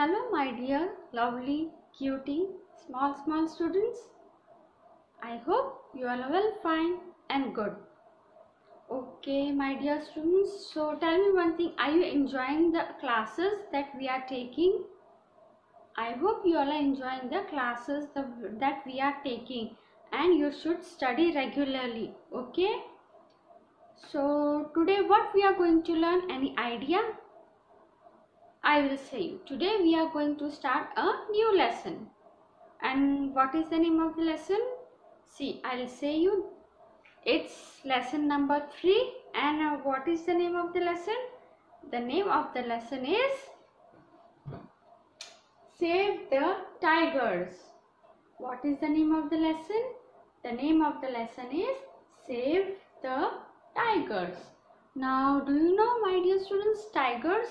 Hello my dear lovely cutie small small students. I hope you are well fine and good. Okay my dear students so tell me one thing are you enjoying the classes that we are taking? I hope you all are enjoying the classes that we are taking and you should study regularly okay. So today what we are going to learn any idea? I will say you. Today we are going to start a new lesson. And what is the name of the lesson? See, I will say you. It's lesson number 3. And what is the name of the lesson? The name of the lesson is Save the Tigers. What is the name of the lesson? The name of the lesson is Save the Tigers. Now, do you know my dear students, tigers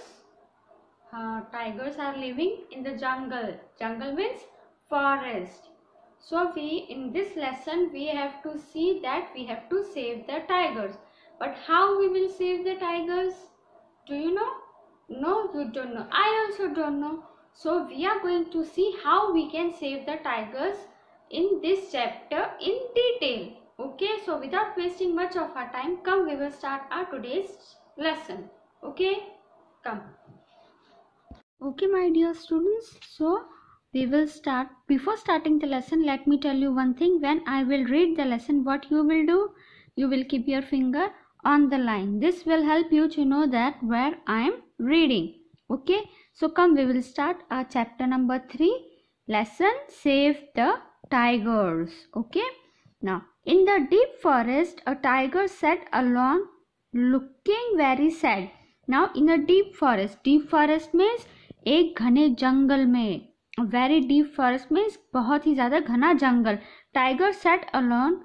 uh, tigers are living in the jungle jungle means forest so we in this lesson we have to see that we have to save the tigers but how we will save the tigers do you know no you don't know i also don't know so we are going to see how we can save the tigers in this chapter in detail okay so without wasting much of our time come we will start our today's lesson okay come okay my dear students so we will start before starting the lesson let me tell you one thing when i will read the lesson what you will do you will keep your finger on the line this will help you to know that where i am reading okay so come we will start our uh, chapter number 3 lesson save the tigers okay now in the deep forest a tiger sat alone looking very sad now in a deep forest deep forest means एक घने जंगल में very deep forest means बहुत ही ज़्यादा घना जंगल tiger sat alone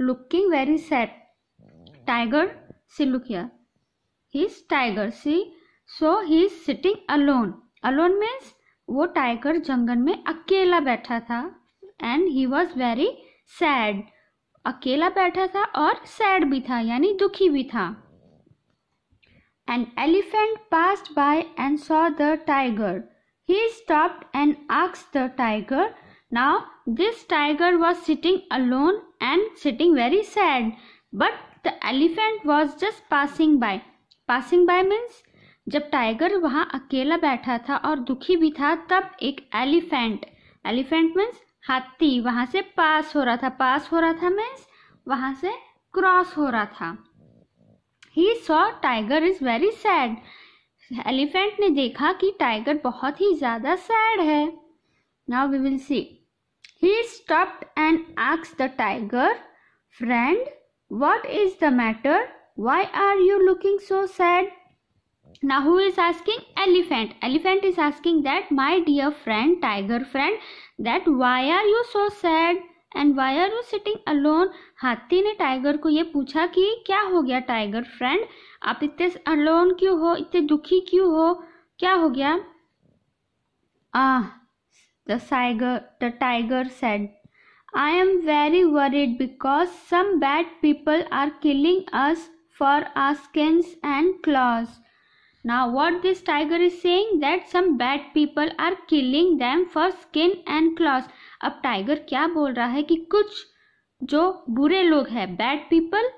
looking very sad tiger see लुकिया his tiger see so he is sitting alone alone means वो टाइगर जंगल में अकेला बैठा था and he was very sad अकेला बैठा था और सैड भी था यानी दुखी भी था An elephant passed by and saw the tiger. He stopped and asked the tiger. Now, this tiger was sitting alone and sitting very sad. But the elephant was just passing by. Passing by means जब tiger वहाँ अकेला बैठा था और दुखी भी था तब एक एलिफेंट एलिफेंट मीन्स हाथी वहाँ से पास हो रहा था पास हो रहा था मीन्स वहाँ से क्रॉस हो रहा था he saw tiger is very sad elephant ने देखा कि टाइगर बहुत ही ज्यादा सैड है now we will see he stopped and ask the tiger friend what is the matter why are you looking so sad now who is asking elephant elephant is asking that my dear friend tiger friend that why are you so sad and why are you sitting alone हाथी ने tiger को ये पूछा कि क्या हो गया tiger friend आप इतने अलोन क्यों हो इतने दुखी क्यों हो क्या हो गया आ द साइगर the tiger said I am very worried because some bad people are killing us for our skins and claws Now what this tiger is saying that some bad people are killing them for skin and claws. अब tiger क्या बोल रहा है कि कुछ जो बुरे लोग हैं bad people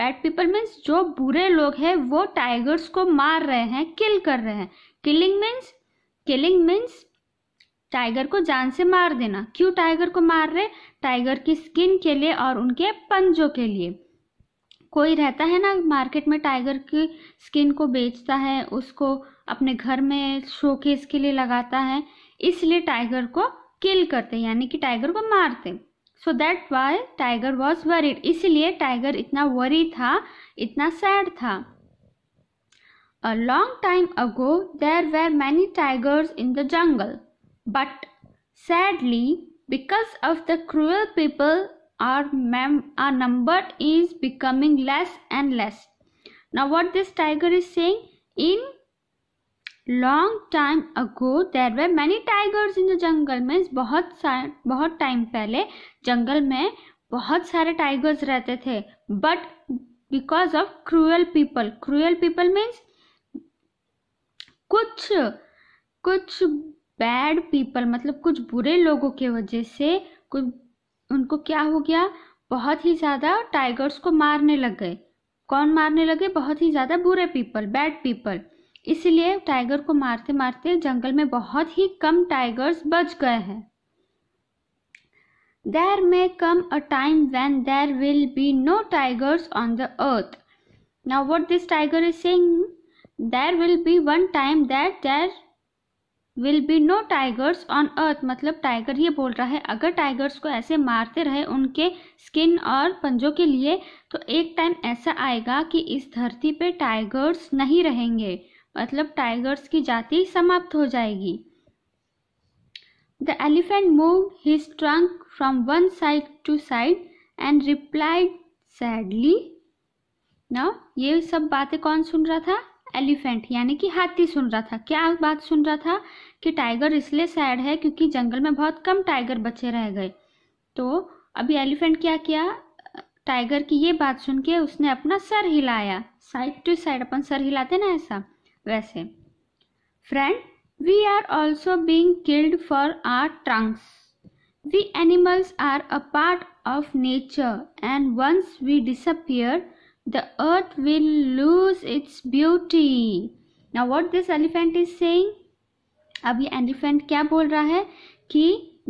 bad people means जो बुरे लोग हैं वो tigers को मार रहे हैं kill कर रहे हैं killing means killing means tiger को जान से मार देना क्यों टाइगर को मार रहे टाइगर की स्किन के लिए और उनके पंजों के लिए कोई रहता है ना मार्केट में टाइगर की स्किन को बेचता है उसको अपने घर में शोकेस के लिए लगाता है इसलिए टाइगर को किल करते यानी कि टाइगर को मारते so that why tiger was worried इसलिए टाइगर इतना वरी था इतना सैड था a long time ago there were many tigers in the jungle but sadly because of the cruel people our, mem- our number is becoming less and less. Now, what this tiger is saying in long time ago there were many tigers in the jungle means bahut sa bahut time pehle jungle mein bahut sare tigers rehte the but because of cruel people cruel people means कुछ कुछ bad people मतलब कुछ बुरे लोगों के वजह से कुछ उनको क्या हो गया बहुत ही ज़्यादा टाइगर्स को मारने लग गए कौन मारने लगे बहुत ही ज़्यादा बुरे पीपल बैड पीपल इसलिए टाइगर को मारते मारते जंगल में बहुत ही कम टाइगर्स बच गए हैं there may come a time when there will be no tigers on the earth now what this tiger is saying there will be one time that there will be no tigers on earth मतलब tiger ये बोल रहा है अगर tigers को ऐसे मारते रहे उनके स्किन और पंजों के लिए तो एक टाइम ऐसा आएगा कि इस धरती पे टाइगर्स नहीं रहेंगे मतलब टाइगर्स की जाति समाप्त हो जाएगी the elephant move his trunk from one side to side and replied sadly ना ये सब बातें कौन सुन रहा था एलिफेंट यानी कि हाथी सुन रहा था क्या बात सुन रहा था कि टाइगर इसलिए सैड है क्योंकि जंगल में बहुत कम टाइगर बचे रह गए तो अभी एलिफेंट क्या किया टाइगर की ये बात सुन के उसने अपना सर हिलाया साइड टू साइड अपन सर हिलाते ना ऐसा वैसे friend we are also being killed for our trunks we animals are a part of nature and once we disappear the earth will lose its beauty now what this elephant is saying अब ये elephant क्या बोल रहा है कि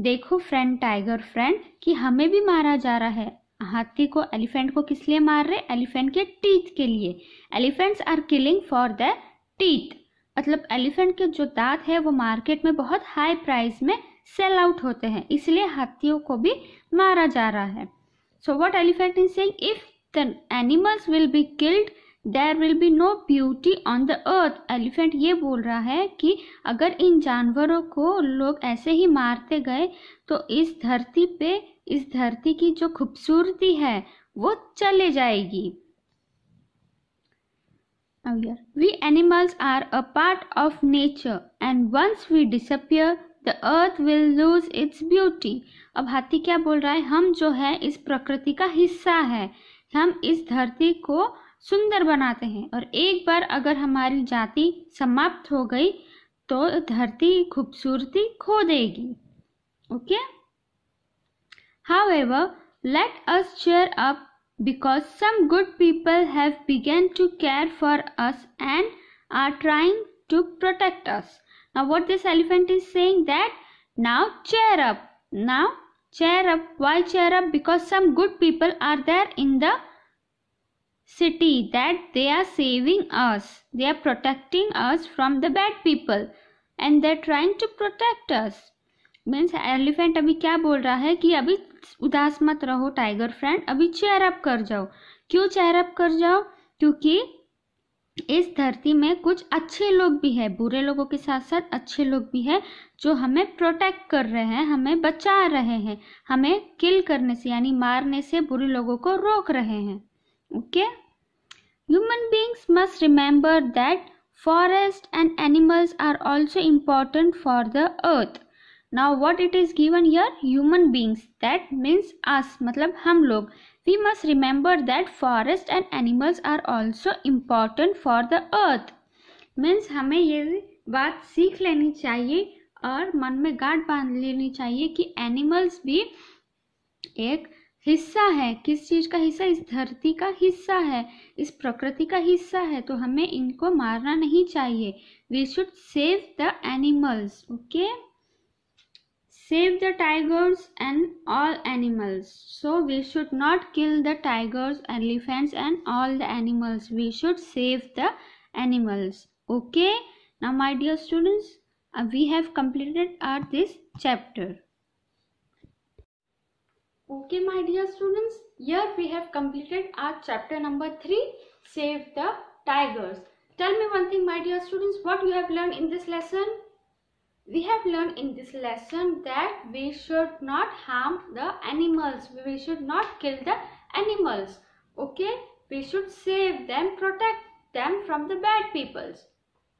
देखो friend tiger friend कि हमें भी मारा जा रहा है हाथी को एलिफेंट को किस लिए मार रहे एलिफेंट के टीथ के लिए elephants are killing for the teeth मतलब एलिफेंट के जो दांत है वो मार्केट में बहुत हाई प्राइस में सेल आउट होते हैं इसलिए हाथियों को भी मारा जा रहा है so what elephant is saying if the animals will be killed there will be no beauty on the earth elephant ये बोल रहा है कि अगर इन जानवरों को लोग ऐसे ही मारते गए तो इस धरती पे इस धरती की जो खूबसूरती है वो चले जाएगी we animals are a part of nature and once we disappear the earth will lose its beauty अब हाथी क्या बोल रहा है हम जो है इस प्रकृति का हिस्सा है हम इस धरती को सुंदर बनाते हैं और एक बार अगर हमारी जाति समाप्त हो गई तो धरती खूबसूरती खो देगी okay however let us cheer up because some good people have began to care for us and are trying to protect us now what this elephant is saying that now cheer up now cheer up why cheer up because some good people are there in the city that they are saving us they are protecting us from the bad people and they are trying to protect us means elephant abhi kya bol raha hai ki abhi उदास mat raho tiger friend abhi cheer up kar jao kyun cheer up kar jao kyunki इस धरती में कुछ अच्छे लोग भी हैं बुरे लोगों के साथ साथ अच्छे लोग भी हैं जो हमें प्रोटेक्ट कर रहे हैं हमें बचा रहे हैं हमें किल करने से यानी मारने से बुरे लोगों को रोक रहे हैं okay human beings must remember that forest and animals are also important for the earth now what it is given here human beings that means us मतलब हम लोग we must remember that forest and animals are also important for the earth means हमें ये बात सीख लेनी चाहिए और मन में गांठ बांध लेनी चाहिए कि एनिमल्स भी एक हिस्सा है किस चीज़ का हिस्सा इस धरती का हिस्सा है इस प्रकृति का हिस्सा है तो हमें इनको मारना नहीं चाहिए we should save the animals okay save the tigers and all animals so we should not kill the tigers elephants and all the animals we should save the animals okay now my dear students uh, we have completed our this chapter okay my dear students here we have completed our chapter number 3 save the tigers tell me one thing my dear students what you have learned in this lesson we have learned in this lesson that we should not harm the animals. We should not kill the animals. Okay? We should save them, protect them from the bad peoples.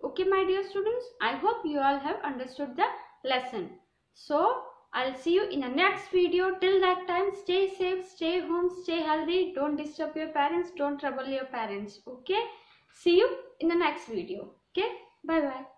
Okay, my dear students, I hope you all have understood the lesson. So, I'll see you in the next video. Till that time, stay safe, stay home, stay healthy. Don't disturb your parents. Don't trouble your parents. Okay? See you in the next video. Okay? Bye-bye.